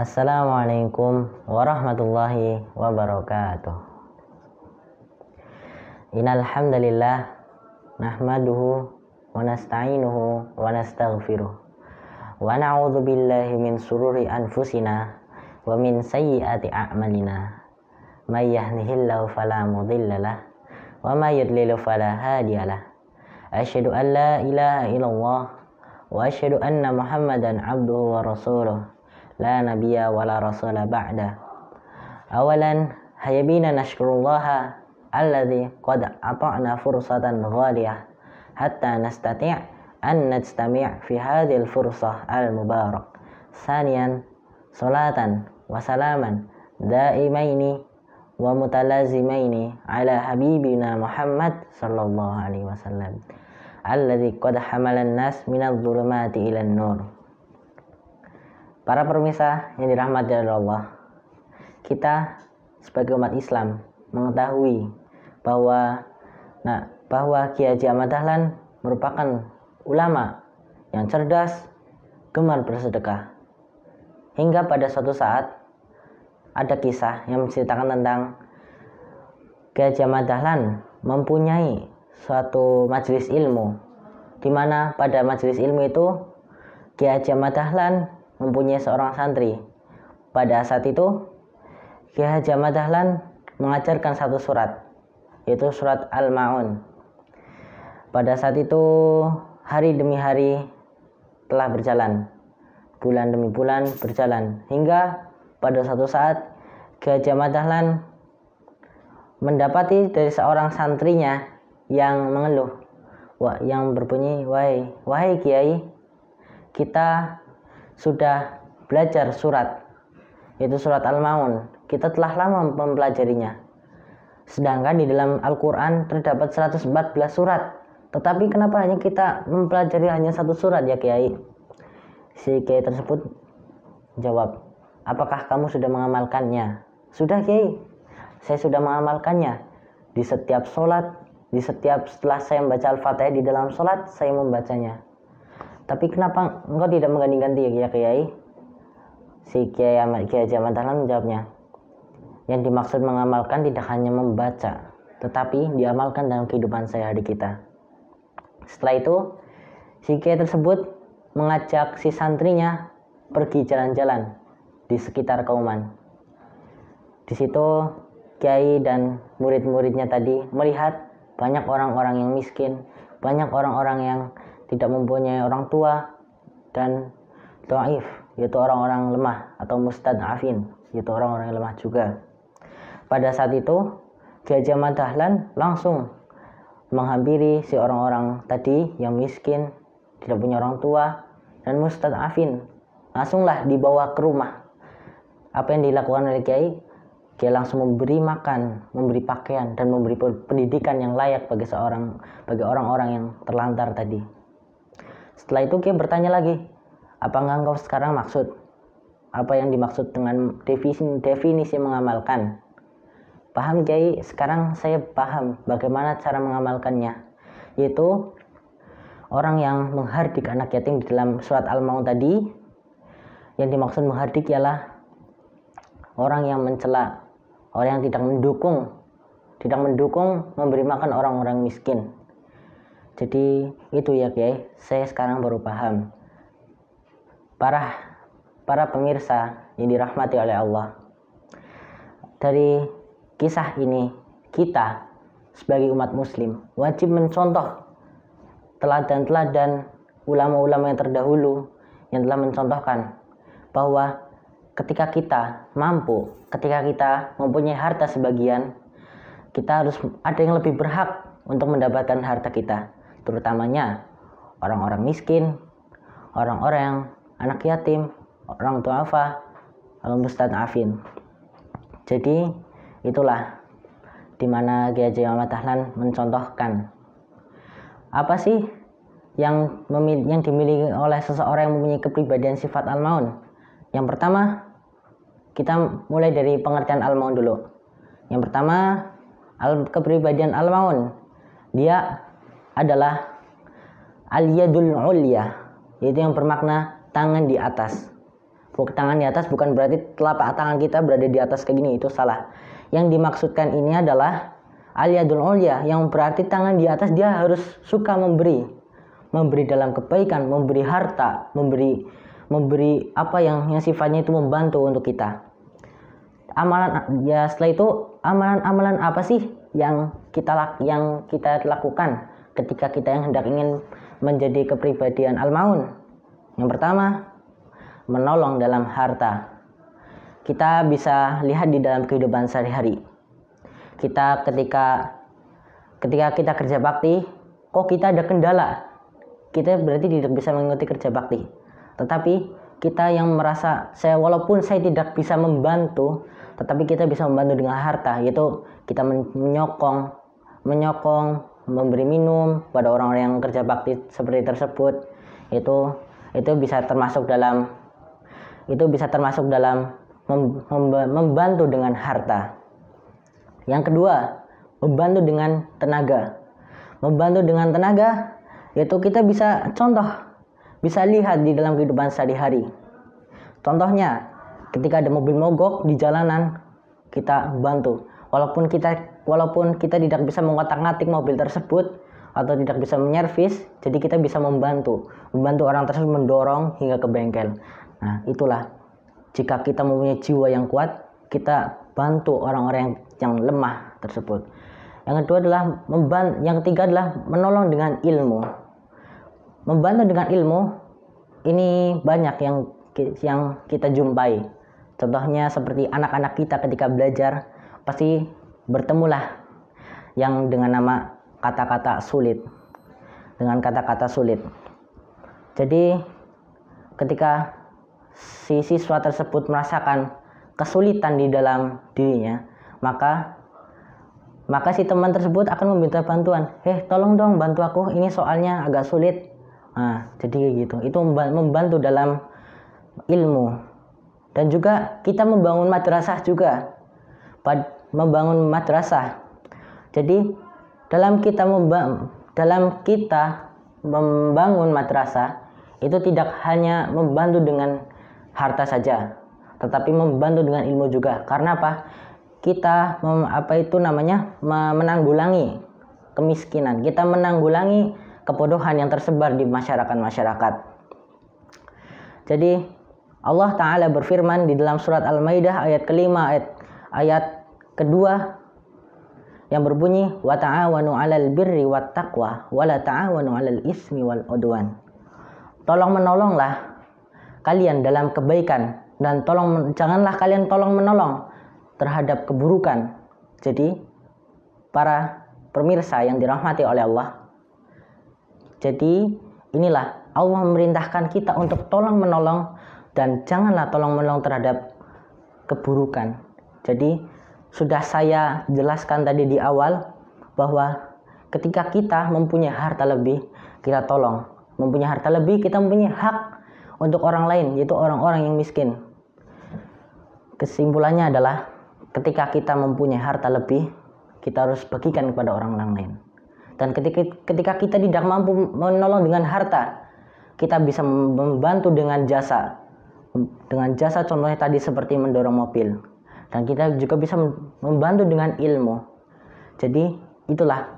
Assalamualaikum warahmatullahi wabarakatuh. Innal nahmaduhu wa nasta'inuhu wa nastaghfiruh wa billahi min sururi anfusina wa min sayyiati a'malina may yahdihillahu fala wa may yudlil fala hadiyalah an la ilaha illallah wa asyhadu anna muhammadan abduhu wa rasuluh لا نبي ولا رسول بعده أولا هيا نشكر الله الذي قد أعطانا فرصة غالية حتى نستطيع أن نجتمع في هذه الفرصة المباركة ثانيا صلاة وسلاما دائمين ومتلازمين على حبيبنا محمد صلى الله عليه وسلم الذي قد حمل الناس من الظلمات إلى النور Para pemirsa yang dirahmati oleh Allah, kita sebagai umat Islam mengetahui bahwa nah bahwa Kiai Haji Ahmad Dahlan merupakan ulama yang cerdas, gemar bersedekah. Hingga pada suatu saat ada kisah yang menceritakan tentang Kiai Haji Ahmad Dahlan mempunyai suatu majelis ilmu di mana pada majelis ilmu itu Kiai Haji Ahmad Dahlan mempunyai seorang santri. Pada saat itu, Kiai Haji Ahmad Dahlan mengajarkan satu surat, yaitu surat Al-Ma'un. Pada saat itu, hari demi hari telah berjalan, bulan demi bulan berjalan, hingga pada satu saat Kiai Haji Ahmad Dahlan mendapati dari seorang santrinya yang mengeluh, yang berbunyi, wahai, wahai Kiai, kita sudah belajar surat yaitu surat Al-Maun. Kita telah lama mempelajarinya. Sedangkan di dalam Al-Qur'an terdapat 114 surat. Tetapi kenapa hanya kita mempelajari hanya satu surat ya Kiai? Si Kiai tersebut jawab, "Apakah kamu sudah mengamalkannya?" "Sudah, Kiai. Saya sudah mengamalkannya. Di setiap sholat, di setiap setelah saya membaca Al-Fatihah di dalam sholat, saya membacanya." Tapi kenapa engkau tidak mengganti-ganti ya Kiai? Si Kiai Ahmad Kiai zaman menjawabnya, yang dimaksud mengamalkan tidak hanya membaca, tetapi diamalkan dalam kehidupan sehari kita. Setelah itu, si Kiai tersebut mengajak si santrinya pergi jalan-jalan di sekitar Kauman. Di situ, Kiai dan murid-muridnya tadi melihat banyak orang-orang yang miskin, banyak orang-orang yang tidak mempunyai orang tua dan doaif yaitu orang-orang lemah atau mustad afin yaitu orang-orang yang lemah juga pada saat itu Gajah Madahlan langsung menghampiri si orang-orang tadi yang miskin tidak punya orang tua dan mustad afin langsunglah dibawa ke rumah apa yang dilakukan oleh Kiai kiai langsung memberi makan, memberi pakaian, dan memberi pendidikan yang layak bagi seorang bagi orang-orang yang terlantar tadi. Setelah itu Kim bertanya lagi, apa engkau sekarang maksud? Apa yang dimaksud dengan definisi, definisi mengamalkan? Paham Kiai, sekarang saya paham bagaimana cara mengamalkannya. Yaitu orang yang menghardik anak yatim di dalam surat Al-Maun tadi, yang dimaksud menghardik ialah orang yang mencela, orang yang tidak mendukung, tidak mendukung memberi makan orang-orang miskin jadi itu ya Kiai saya sekarang baru paham para para pemirsa yang dirahmati oleh Allah dari kisah ini kita sebagai umat muslim wajib mencontoh teladan-teladan ulama-ulama yang terdahulu yang telah mencontohkan bahwa ketika kita mampu, ketika kita mempunyai harta sebagian, kita harus ada yang lebih berhak untuk mendapatkan harta kita terutamanya orang-orang miskin, orang-orang anak yatim, orang tua apa, orang Afin. Jadi itulah dimana Kiai Muhammad Dahlan mencontohkan apa sih yang memiliki, yang dimiliki oleh seseorang yang mempunyai kepribadian sifat al-maun. Yang pertama, kita mulai dari pengertian al-maun dulu. Yang pertama, al kepribadian al-maun. Dia adalah al-yadul ulya, yaitu yang bermakna tangan di atas. Tangan di atas bukan berarti telapak tangan kita berada di atas kayak gini, itu salah. Yang dimaksudkan ini adalah al-yadul ulya, yang berarti tangan di atas dia harus suka memberi. Memberi dalam kebaikan, memberi harta, memberi memberi apa yang yang sifatnya itu membantu untuk kita. Amalan ya setelah itu amalan-amalan apa sih yang kita yang kita lakukan ketika kita yang hendak ingin menjadi kepribadian almaun. Yang pertama, menolong dalam harta. Kita bisa lihat di dalam kehidupan sehari-hari. Kita ketika ketika kita kerja bakti, kok kita ada kendala? Kita berarti tidak bisa mengikuti kerja bakti. Tetapi kita yang merasa saya walaupun saya tidak bisa membantu, tetapi kita bisa membantu dengan harta, yaitu kita menyokong menyokong memberi minum pada orang-orang yang kerja bakti seperti tersebut itu itu bisa termasuk dalam itu bisa termasuk dalam membantu dengan harta. Yang kedua, membantu dengan tenaga. Membantu dengan tenaga yaitu kita bisa contoh bisa lihat di dalam kehidupan sehari-hari. Contohnya, ketika ada mobil mogok di jalanan, kita bantu walaupun kita walaupun kita tidak bisa mengotak-ngatik mobil tersebut atau tidak bisa menyervis, jadi kita bisa membantu, membantu orang tersebut mendorong hingga ke bengkel. Nah, itulah jika kita mempunyai jiwa yang kuat, kita bantu orang-orang yang, yang lemah tersebut. Yang kedua adalah membantu, yang ketiga adalah menolong dengan ilmu. Membantu dengan ilmu ini banyak yang yang kita jumpai. Contohnya seperti anak-anak kita ketika belajar, pasti bertemulah yang dengan nama kata-kata sulit. Dengan kata-kata sulit. Jadi ketika si siswa tersebut merasakan kesulitan di dalam dirinya, maka maka si teman tersebut akan meminta bantuan. "Eh, tolong dong bantu aku, ini soalnya agak sulit." Nah, jadi gitu. Itu membantu dalam ilmu. Dan juga kita membangun madrasah juga membangun madrasah. Jadi dalam kita dalam kita membangun madrasah itu tidak hanya membantu dengan harta saja, tetapi membantu dengan ilmu juga. Karena apa? Kita mem, apa itu namanya menanggulangi kemiskinan. Kita menanggulangi kebodohan yang tersebar di masyarakat-masyarakat. Jadi Allah Ta'ala berfirman di dalam surat Al-Maidah ayat kelima ayat ayat kedua yang berbunyi wa ta'awanu 'alal birri wat taqwa wa la ta'awanu 'alal ismi wal udwan. Tolong menolonglah kalian dalam kebaikan dan tolong janganlah kalian tolong menolong terhadap keburukan. Jadi para pemirsa yang dirahmati oleh Allah. Jadi inilah Allah memerintahkan kita untuk tolong menolong dan janganlah tolong menolong terhadap keburukan jadi sudah saya jelaskan tadi di awal bahwa ketika kita mempunyai harta lebih, kita tolong. Mempunyai harta lebih, kita mempunyai hak untuk orang lain, yaitu orang-orang yang miskin. Kesimpulannya adalah ketika kita mempunyai harta lebih, kita harus bagikan kepada orang lain. Dan ketika ketika kita tidak mampu menolong dengan harta, kita bisa membantu dengan jasa. Dengan jasa contohnya tadi seperti mendorong mobil dan kita juga bisa membantu dengan ilmu jadi itulah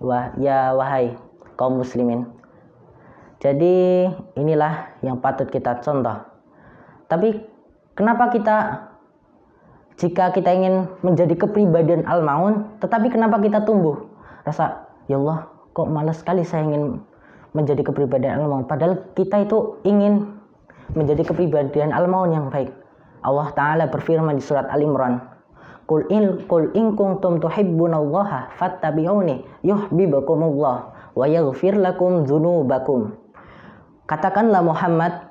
wah ya wahai kaum muslimin jadi inilah yang patut kita contoh tapi kenapa kita jika kita ingin menjadi kepribadian al-maun tetapi kenapa kita tumbuh rasa ya Allah kok males sekali saya ingin menjadi kepribadian al-maun padahal kita itu ingin menjadi kepribadian al-maun yang baik Allah Ta'ala berfirman di surat Al-Imran, Kul in kul in kuntum tuhibbunallaha fattabi'uni yuhibbukumullah wa yaghfir lakum dzunubakum. Katakanlah Muhammad,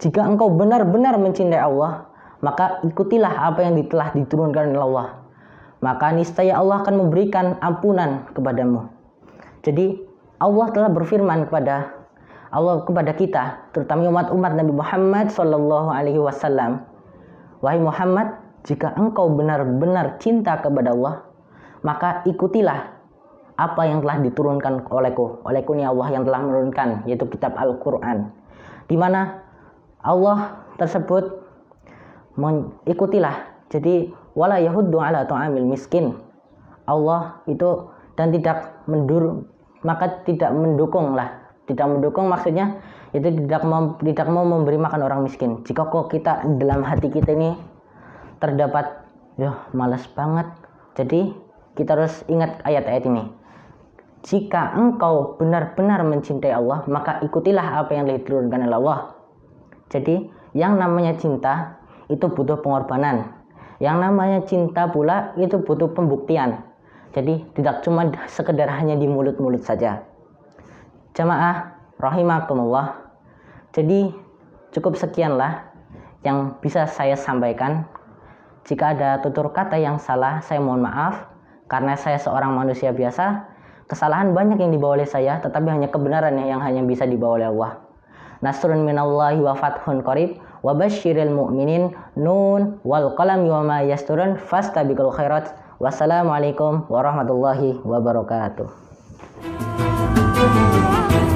jika engkau benar-benar mencintai Allah, maka ikutilah apa yang telah diturunkan oleh Allah. Maka niscaya Allah akan memberikan ampunan kepadamu. Jadi Allah telah berfirman kepada Allah kepada kita, terutama umat-umat Nabi Muhammad Shallallahu Alaihi Wasallam, Wahai Muhammad, jika engkau benar-benar cinta kepada Allah, maka ikutilah apa yang telah diturunkan olehku, olehku ini Allah yang telah menurunkan, yaitu kitab Al-Quran. Di mana Allah tersebut mengikutilah. Jadi wala yahuddu ala tu'amil miskin. Allah itu dan tidak mendur maka tidak mendukung lah. Tidak mendukung maksudnya itu tidak mau tidak mau memberi makan orang miskin jika kok kita dalam hati kita ini terdapat ya malas banget jadi kita harus ingat ayat-ayat ini jika engkau benar-benar mencintai Allah maka ikutilah apa yang diturunkan oleh Allah jadi yang namanya cinta itu butuh pengorbanan yang namanya cinta pula itu butuh pembuktian jadi tidak cuma sekedar hanya di mulut-mulut saja jamaah rahimakumullah jadi cukup sekianlah yang bisa saya sampaikan. Jika ada tutur kata yang salah, saya mohon maaf karena saya seorang manusia biasa. Kesalahan banyak yang dibawa oleh saya, tetapi hanya kebenaran yang hanya bisa dibawa oleh Allah. Nasrun minallahi wa fathun qarib wa basyiril mu'minin nun wal qalam wa ma yasturun fastabiqul khairat. Wassalamualaikum warahmatullahi wabarakatuh.